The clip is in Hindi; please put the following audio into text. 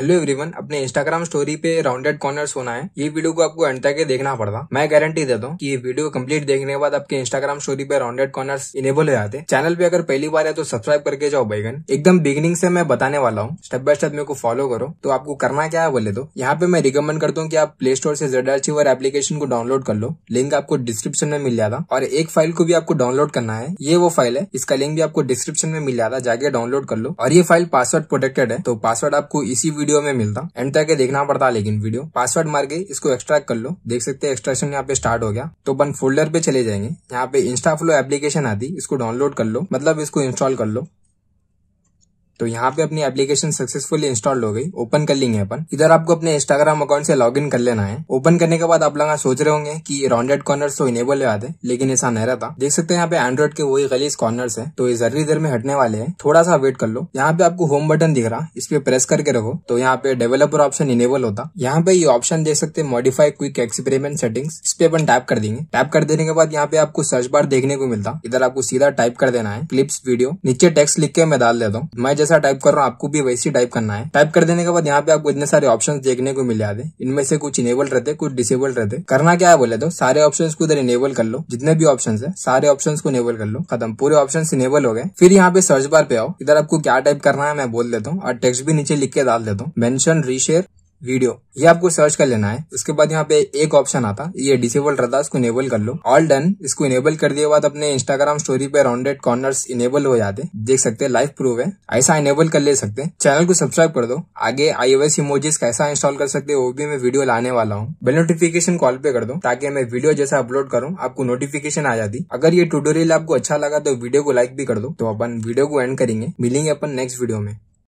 हेलो एवरीवन अपने इंस्टाग्राम स्टोरी पे राउंडेड कॉर्नर होना है ये वीडियो को आपको अंत तक देखना पड़ता मैं गारंटी देता हूँ कि ये वीडियो कंप्लीट देखने के बाद आपके इंस्टाग्राम स्टोरी पे राउंडेड कॉर्नर इनेबल हो जाते चैनल पे अगर पहली बार है तो सब्सक्राइब करके जाओ बैगन एकदम बिगिनिंग से मैं बताने वाला हूँ स्टेप बाय स्टेप मेरे को फॉलो करो तो आपको करना क्या है बोले तो यहाँ पे मैं रिकमेंड करता हूँ की आप प्ले स्टोर से जेड आर एप्लीकेशन को डाउनलोड कर लो लिंक आपको डिस्क्रिप्शन में मिल जाता और एक फाइल को भी आपको डाउनलोड करना है ये वो फाइल है इसका लिंक भी आपको डिस्क्रिप्शन में मिल जाता जाके डाउनलोड कर लो और ये फाइल पासवर्ड प्रोटेक्टेड है तो पासवर्ड आपको इसी वीडियो में मिलता एंड तक देखना पड़ता लेकिन वीडियो पासवर्ड मार के इसको एक्सट्रैक्ट कर लो देख सकते हैं एक्सट्रैक्शन यहाँ पे स्टार्ट हो गया तो अपन फोल्डर पे चले जाएंगे यहाँ पे इंस्टा फ्लो एप्लीकेशन आती इसको डाउनलोड कर लो मतलब इसको इंस्टॉल कर लो तो यहाँ पे अपनी एप्लीकेशन सक्सेसफुली इंस्टॉल हो गई ओपन कर लेंगे अपन इधर आपको अपने इंस्टाग्राम अकाउंट से लॉगिन कर लेना है ओपन करने के बाद आप लगा सोच रहे होंगे कि राउंडेड कॉर्नर तो इनेबल है लेकिन ऐसा नहीं रहता देख सकते हैं यहाँ पे एंड्रॉइड के वही गलीस कॉर्नर्स है तो ये जरूरी देर में हटने वाले हैं थोड़ा सा वेट कर लो यहाँ पे आपको होम बटन दिख रहा इस पे प्रेस करके रखो तो यहाँ पे डेवलपर ऑप्शन इनेबल होता यहाँ पे ये ऑप्शन देख सकते हैं मॉडिफाई क्विक एक्सपेरिमेंट सेटिंग इस पे अपन टैप कर देंगे टैप कर देने के बाद यहाँ पे आपको सर्च बार देखने को मिलता इधर आपको सीधा टाइप कर देना है क्लिप्स वीडियो नीचे टेक्स्ट लिख के मैं डाल देता हूँ मैं जैसा टाइप कर रहा हूँ आपको भी वैसे टाइप करना है टाइप कर देने के बाद यहाँ पे आपको इतने सारे ऑप्शन देखने को मिल जाते इनमें से कुछ इनेबल रहते कुछ डिसेबल रहते करना क्या है बोले तो सारे ऑप्शन को इधर इनेबल कर लो जितने भी ऑप्शन है सारे ऑप्शन को इनेबल कर लो खत्म पूरे ऑप्शन इनेबल हो गए फिर यहाँ पे सर्च बार पे आओ इधर आपको क्या टाइप करना है मैं बोल देता हूँ और टेक्स्ट भी नीचे लिख के डाल देता हूँ मेंशन रीशेयर वीडियो ये आपको सर्च कर लेना है उसके बाद यहाँ पे एक ऑप्शन आता ये डिसेबल रहता है इसको इनेबल कर लो ऑल डन इसको इनेबल कर दिए बाद अपने इंस्टाग्राम स्टोरी पे राउंडेड कॉर्नर्स इनेबल हो जाते देख सकते हैं लाइव प्रूफ है ऐसा इनेबल कर ले सकते चैनल को सब्सक्राइब कर दो आगे आईओएस इमोजेस कैसा इंस्टॉल कर सकते वो भी मैं वीडियो लाने वाला हूँ बेल नोटिफिकेशन कॉल पे कर दो ताकि मैं वीडियो जैसा अपलोड करूँ आपको नोटिफिकेशन आ जाती अगर ये ट्यूटोरियल आपको अच्छा लगा तो वीडियो को लाइक भी कर दो तो अपन वीडियो को एंड करेंगे मिलेंगे अपन नेक्स्ट वीडियो में